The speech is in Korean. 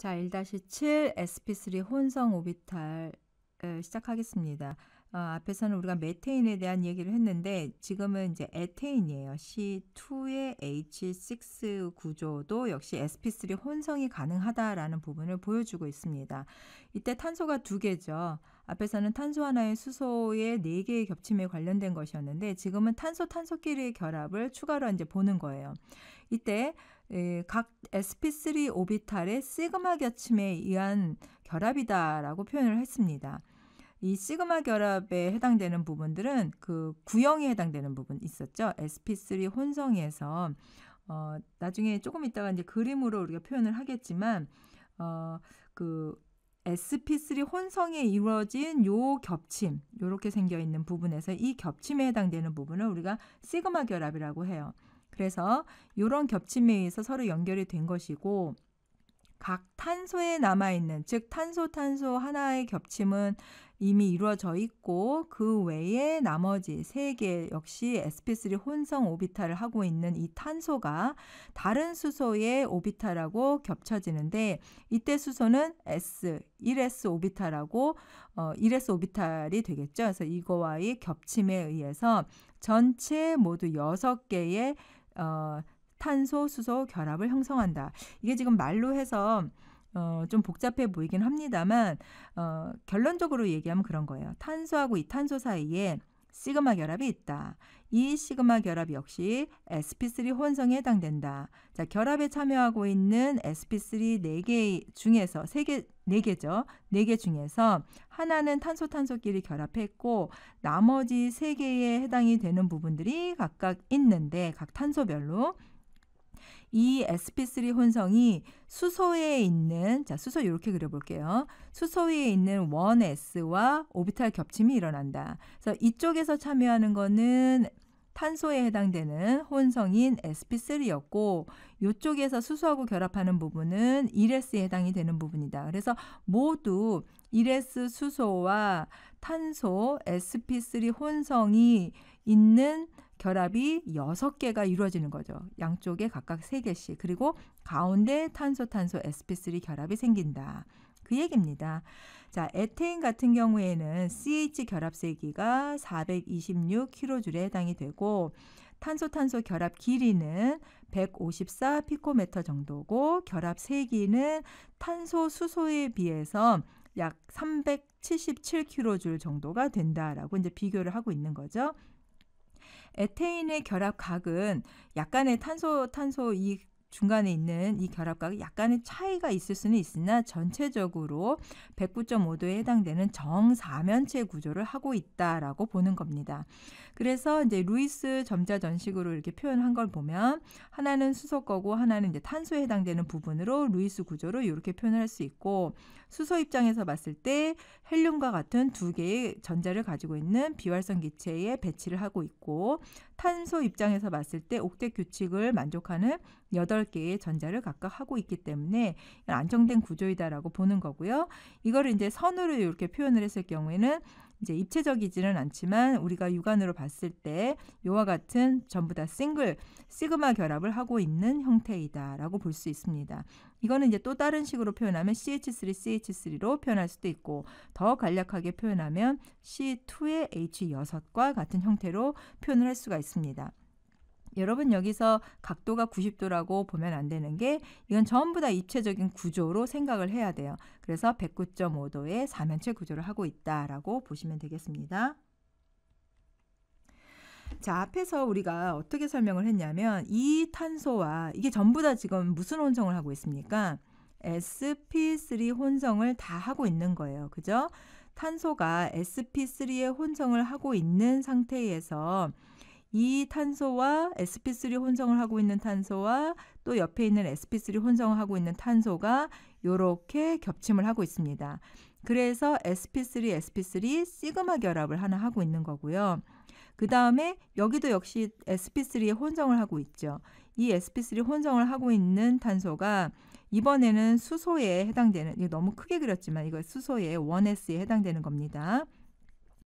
자, 1-7 sp3 혼성 오비탈 시작하겠습니다. 어, 앞에서는 우리가 메테인에 대한 얘기를 했는데 지금은 이제 에테인이에요. C2의 H6 구조도 역시 sp3 혼성이 가능하다라는 부분을 보여주고 있습니다. 이때 탄소가 두 개죠. 앞에서는 탄소 하나에 수소의 네 개의 겹침에 관련된 것이었는데 지금은 탄소 탄소끼리의 결합을 추가로 이제 보는 거예요. 이때 예, 각 sp3 오비탈의 시그마 겹침에 의한 결합이다라고 표현을 했습니다. 이 시그마 결합에 해당되는 부분들은 그 구형에 해당되는 부분 있었죠. sp3 혼성에서 어 나중에 조금 있다가 이제 그림으로 우리가 표현을 하겠지만 어그 sp3 혼성에 이루어진 요 겹침 요렇게 생겨 있는 부분에서 이 겹침에 해당되는 부분을 우리가 시그마 결합이라고 해요. 그래서 이런 겹침에 의해서 서로 연결이 된 것이고 각 탄소에 남아있는, 즉, 탄소, 탄소 하나의 겹침은 이미 이루어져 있고, 그 외에 나머지 세 개 역시 sp3 혼성 오비탈을 하고 있는 이 탄소가 다른 수소의 오비탈하고 겹쳐지는데, 이때 수소는 s, 1s 오비탈하고, 어, 1s 오비탈이 되겠죠. 그래서 이거와의 겹침에 의해서 전체 모두 여섯 개의 어, 탄소 수소 결합을 형성한다. 이게 지금 말로 해서 어, 좀 복잡해 보이긴 합니다만 어, 결론적으로 얘기하면 그런 거예요. 탄소하고 이탄소 사이에 시그마 결합이 있다. 이 시그마 결합 역시 sp3 혼성에 해당된다. 자, 결합에 참여하고 있는 sp3 네 개 중에서 세 개 네개죠네 개 중에서 하나는 탄소 탄소끼리 결합했고 나머지 세개에 해당이 되는 부분들이 각각 있는데 각 탄소별로 이 sp3 혼성이 수소에 있는 자 수소 이렇게 그려볼게요. 수소 위에 있는 원 s와 오비탈 겹침이 일어난다. 그래서 이쪽에서 참여하는 거는 탄소에 해당되는 혼성인 sp3였고 이쪽에서 수소하고 결합하는 부분은 1s에 해당이 되는 부분이다. 그래서 모두 1s 수소와 탄소 sp3 혼성이 있는 결합이 여섯 개가 이루어지는 거죠. 양쪽에 각각 세개씩 그리고 가운데 탄소, 탄소, sp3 결합이 생긴다. 그 얘기입니다. 자, 에테인 같은 경우에는 CH 결합 세기가 426kJ에 해당이 되고 탄소탄소 결합 길이는 154 피코메터 정도고 결합 세기는 탄소 수소에 비해서 약 377kJ 정도가 된다라고 이제 비교를 하고 있는 거죠. 에테인의 결합 각은 약간의 탄소 탄소 이익 중간에 있는 이 결합각이 약간의 차이가 있을 수는 있으나 전체적으로 109.5도에 해당되는 정사면체 구조를 하고 있다라고 보는 겁니다. 그래서 이제 루이스 점자 전식으로 이렇게 표현한 걸 보면 하나는 수소 거고 하나는 이제 탄소에 해당되는 부분으로 루이스 구조로 이렇게 표현할 수 있고 수소 입장에서 봤을 때 헬륨과 같은 두 개의 전자를 가지고 있는 비활성 기체에 배치를 하고 있고 탄소 입장에서 봤을 때 옥텟 규칙을 만족하는 여덟 개의 전자를 각각 하고 있기 때문에 안정된 구조이다라고 보는 거고요. 이거를 이제 선으로 이렇게 표현을 했을 경우에는 이제 입체적이지는 않지만 우리가 육안으로 봤을 때요와 같은 전부 다 싱글 시그마 결합을 하고 있는 형태이다라고 볼 수 있습니다. 이거는 이제 또 다른 식으로 표현하면 CH3, CH3로 표현할 수도 있고 더 간략하게 표현하면 C2의 H6과 같은 형태로 표현을 할 수가 있습니다. 여러분 여기서 각도가 90도라고 보면 안 되는 게 이건 전부 다 입체적인 구조로 생각을 해야 돼요. 그래서 109.5도의 사면체 구조를 하고 있다라고 보시면 되겠습니다. 자, 앞에서 우리가 어떻게 설명을 했냐면 이 탄소와 이게 전부 다 지금 무슨 혼성을 하고 있습니까? sp3 혼성을 다 하고 있는 거예요. 그죠? 탄소가 sp3의 혼성을 하고 있는 상태에서 이 탄소와 sp3 혼성을 하고 있는 탄소와 또 옆에 있는 sp3 혼성을 하고 있는 탄소가 요렇게 겹침을 하고 있습니다. 그래서 sp3, sp3 시그마 결합을 하나 하고 있는 거고요. 그 다음에 여기도 역시 s p 3에 혼성을 하고 있죠. 이 sp3 혼성을 하고 있는 탄소가 이번에는 수소에 해당되는, 이거 너무 크게 그렸지만 이거 수소의 1s에 해당되는 겁니다.